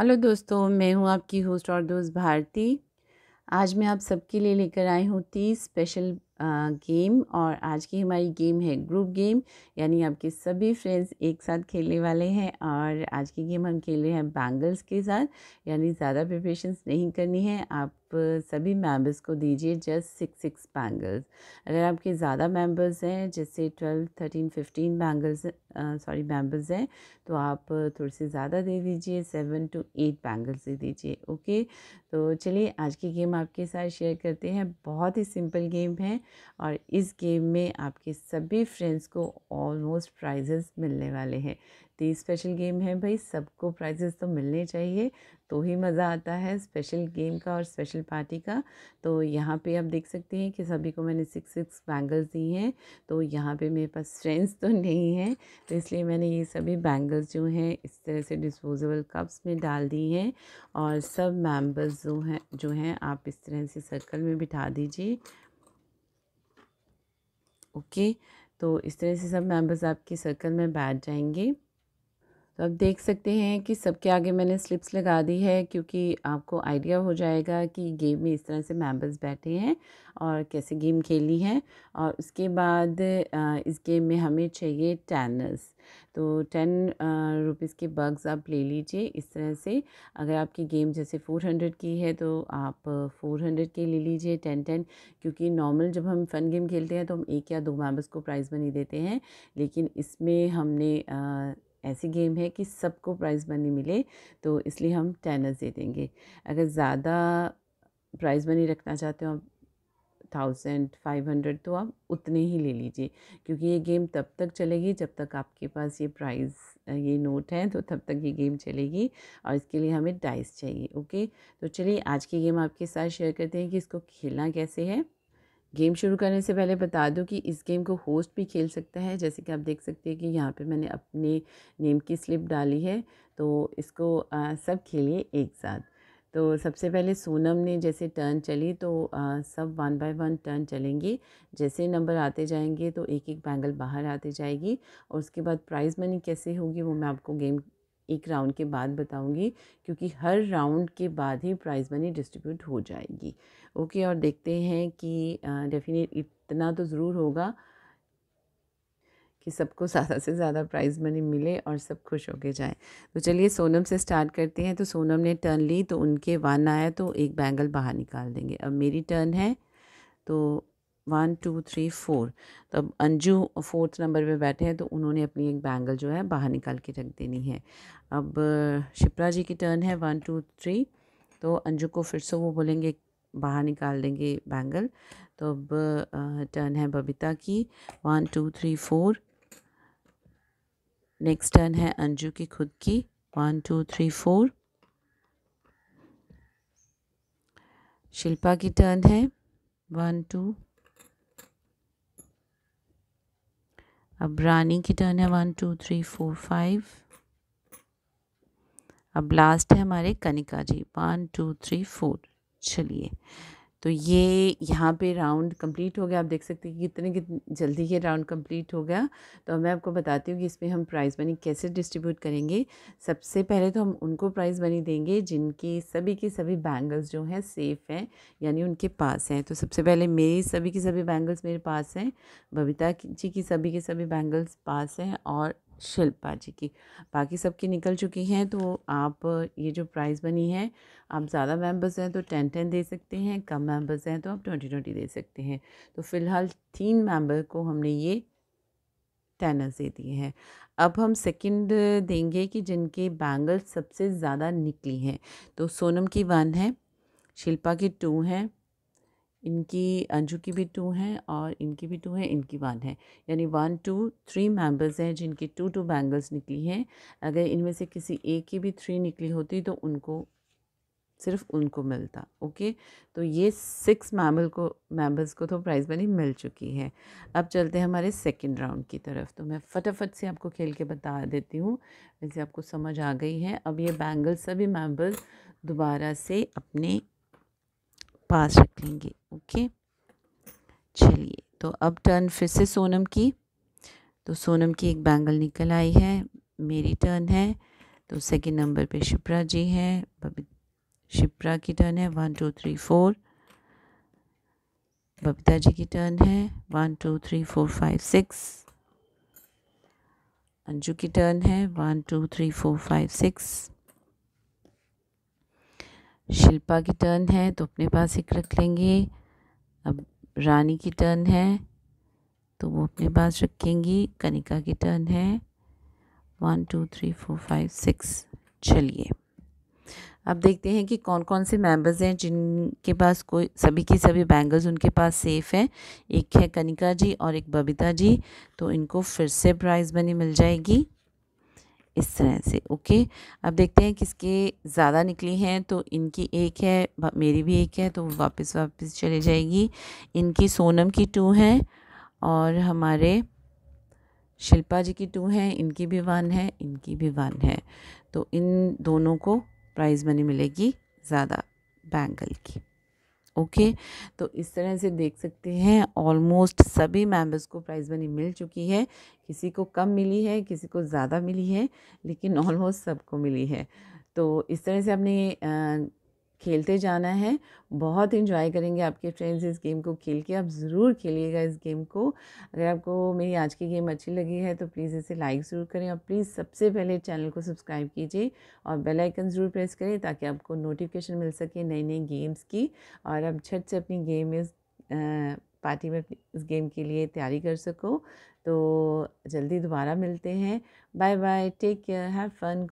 Hello दोस्तों मैं हूं आपकी होस्ट और दोस्त भारती आज मैं आप सबके लिए लेकर आई हूं तीस स्पेशल गेम और आज की हमारी गेम है ग्रुप गेम यानी आपके सभी फ्रेंड्स एक साथ खेलने वाले हैं और आज की गेम हम खेल रहे हैं बैंगल्स के साथ यानी ज़्यादा प्रिपरेशन नहीं करनी है आप सभी मेंबर्स को दीजिए जस्ट सिक्स सिक्स बैंगल्स अगर आपके ज़्यादा मेंबर्स हैं जैसे twelve thirteen fifteen bangles sorry members हैं तो आप थोड़े से ज़्यादा दे दीजिए seven to eight bangles okay दीजिए ओके तो चलिए आज की गेम आपके साथ शेयर करते हैं बहुत ही सिंपल गेम है और इस गेम में आपके सभी फ्रेंड्स को ऑलमोस्ट प्राइजेस मिलने वाले हैं इतनी स्पेशल गेम है भाई सबको प्राइजेस तो मिलने चाहिए तो ही मज़ा आता है स्पेशल गेम का और स्पेशल पार्टी का तो यहाँ पे आप देख सकते हैं कि सभी को मैंने सिक्स सिक्स बैंगल्स दी हैं तो यहाँ पे मेरे पास फ्रेंड्स तो नहीं हैं तो इसलिए मैंने ये सभी बैंगल्स जो हैं इस तरह से डिस्पोजेबल कप्स में डाल दी हैं और सब मेम्बर्स जो हैं जो हैं आप इस तरह से सर्कल में बिठा दीजिए ओके तो इस तरह से सब मेम्बर्स आपके सर्कल में बैठ जाएंगे तो आप देख सकते हैं कि सबके आगे मैंने स्लिप्स लगा दी है क्योंकि आपको आइडिया हो जाएगा कि गेम में इस तरह से मेंबर्स बैठे हैं और कैसे गेम खेली है और उसके बाद इस गेम में हमें चाहिए टैनर्स तो टेन रुपीज़ के बग्स आप ले लीजिए इस तरह से अगर आपकी गेम जैसे फ़ोर हंड्रेड की है तो आप फ़ोर हंड्रेड के ले लीजिए टेन टेन क्योंकि नॉर्मल जब हम फ़न गेम खेलते हैं तो हम एक या दो मेंबर्स को प्राइज़ बनी देते हैं लेकिन इसमें हमने ऐसी गेम है कि सबको प्राइज़ मनी मिले तो इसलिए हम टेनस दे देंगे अगर ज़्यादा प्राइज़ मनी रखना चाहते हो आप थाउजेंड फाइव हंड्रेड तो आप उतने ही ले लीजिए क्योंकि ये गेम तब तक चलेगी जब तक आपके पास ये प्राइज़ ये नोट है तो तब तक ये गेम चलेगी और इसके लिए हमें डाइस चाहिए ओके तो चलिए आज की गेम आपके साथ शेयर करते हैं कि इसको खेलना कैसे है गेम शुरू करने से पहले बता दूं कि इस गेम को होस्ट भी खेल सकता है जैसे कि आप देख सकते हैं कि यहाँ पे मैंने अपने नेम की स्लिप डाली है तो इसको आ, सब खेलिए एक साथ तो सबसे पहले सोनम ने जैसे टर्न चली तो आ, सब वन बाय वन टर्न चलेंगी जैसे नंबर आते जाएंगे तो एक एक बैंगल बाहर आते जाएगी और उसके बाद प्राइज़ मनी कैसे होगी वो मैं आपको गेम एक राउंड के बाद बताऊंगी क्योंकि हर राउंड के बाद ही प्राइज़ मनी डिस्ट्रीब्यूट हो जाएगी ओके और देखते हैं कि डेफिनेट इतना तो ज़रूर होगा कि सबको ज़्यादा से ज़्यादा प्राइज़ मनी मिले और सब खुश होके जाए तो चलिए सोनम से स्टार्ट करते हैं तो सोनम ने टर्न ली तो उनके वन आया तो एक बैंगल बाहर निकाल देंगे अब मेरी टर्न है तो वन टू थ्री फोर तब अंजू फोर्थ नंबर पे बैठे हैं तो उन्होंने अपनी एक बैंगल जो है बाहर निकाल के रख देनी है अब uh, शिप्रा जी की टर्न है वन टू थ्री तो अंजू को फिर से वो बोलेंगे बाहर निकाल देंगे बैंगल तो अब टर्न है बबीता की one two three four next turn है अंजू की खुद की one two three four Shilpa की टर्न है वन टू अब रानी की टर्न है one two three four five अब लास्ट है हमारे Kanika ji one two three four चलिए तो ये यहाँ पे राउंड कंप्लीट हो गया आप देख सकते हैं कितने कितने जल्दी ये राउंड कंप्लीट हो गया तो मैं आपको बताती हूँ कि इसमें हम प्राइज़ मनी कैसे डिस्ट्रीब्यूट करेंगे सबसे पहले तो हम उनको प्राइज़ मनी देंगे जिनके सभी के सभी बैंगल्स जो हैं सेफ़ हैं यानी उनके पास हैं तो सबसे पहले मेरी सभी के सभी बैंगल्स मेरे पास हैं बबीता जी की सभी के सभी बैंगल्स पास हैं और शिल्पा जी की बाकी सबकी निकल चुकी हैं तो आप ये जो प्राइस बनी है आप ज़्यादा मेंबर्स हैं तो टेन टेन दे सकते हैं कम मेंबर्स हैं तो आप ट्वेंटी ट्वेंटी दे सकते हैं तो फ़िलहाल तीन मेंबर को हमने ये टेनर्स दे दिए हैं अब हम सेकंड देंगे कि जिनके बैंगल्स सबसे ज़्यादा निकली हैं तो सोनम की वन है शिल्पा की टू हैं इनकी अंजू की भी टू हैं और इनकी भी टू हैं इनकी वन है यानी वन टू थ्री मेंबर्स हैं जिनकी टू टू बैंगल्स निकली हैं अगर इनमें से किसी एक की भी थ्री निकली होती तो उनको सिर्फ उनको मिलता ओके तो ये सिक्स मैमल को मेंबर्स को तो प्राइज़ मनी मिल चुकी है अब चलते हैं हमारे सेकंड राउंड की तरफ तो मैं फटाफट से आपको खेल के बता देती हूँ वैसे आपको समझ आ गई है अब ये बैंगल्स सभी मेंबर्स दोबारा से अपने पास रख लेंगे ओके चलिए तो अब टर्न फिर से सोनम की तो सोनम की एक बैंगल निकल आई है मेरी टर्न है तो सेकंड नंबर पे शिप्रा जी हैं शिप्रा की टर्न है one two three four Babita ji की टर्न है one two three four five six Anju की टर्न है one two three four five six Shilpa की टर्न है तो अपने पास एक रख लेंगे अब रानी की टर्न है तो वो अपने पास रखेंगी कनिका की टर्न है one two three four five six चलिए अब देखते हैं कि कौन कौन से मेंबर्स हैं जिनके पास कोई सभी के सभी बैंगल्स उनके पास सेफ़ हैं एक है कनिका जी और एक बबीता जी तो इनको फिर से प्राइज़ मनी मिल जाएगी इस तरह से ओके अब देखते हैं किसके ज़्यादा निकली हैं तो इनकी एक है मेरी भी एक है तो वापस वापस चले जाएगी इनकी सोनम की टू है और हमारे शिल्पा जी की टू हैं इनकी भी वन है इनकी भी वन है तो इन दोनों को प्राइज़ मनी मिलेगी ज़्यादा बैंगल की ओके okay? तो इस तरह से देख सकते हैं ऑलमोस्ट सभी मेंबर्स को प्राइज़ मनी मिल चुकी है किसी को कम मिली है किसी को ज़्यादा मिली है लेकिन ऑलमोस्ट सबको मिली है तो इस तरह से आपने खेलते जाना है बहुत इंजॉय करेंगे आपके फ्रेंड्स इस गेम को खेल के आप ज़रूर खेलिएगा इस गेम को अगर आपको मेरी आज की गेम अच्छी लगी है तो प्लीज़ इसे लाइक ज़रूर करें और प्लीज़ सबसे पहले चैनल को सब्सक्राइब कीजिए और बेल आइकन ज़रूर प्रेस करें ताकि आपको नोटिफिकेशन मिल सके नई नई गेम्स की और आप छत से अपनी गेम इस पार्टी में इस गेम के लिए तैयारी कर सको तो जल्दी दोबारा मिलते हैं bye bye take care have fun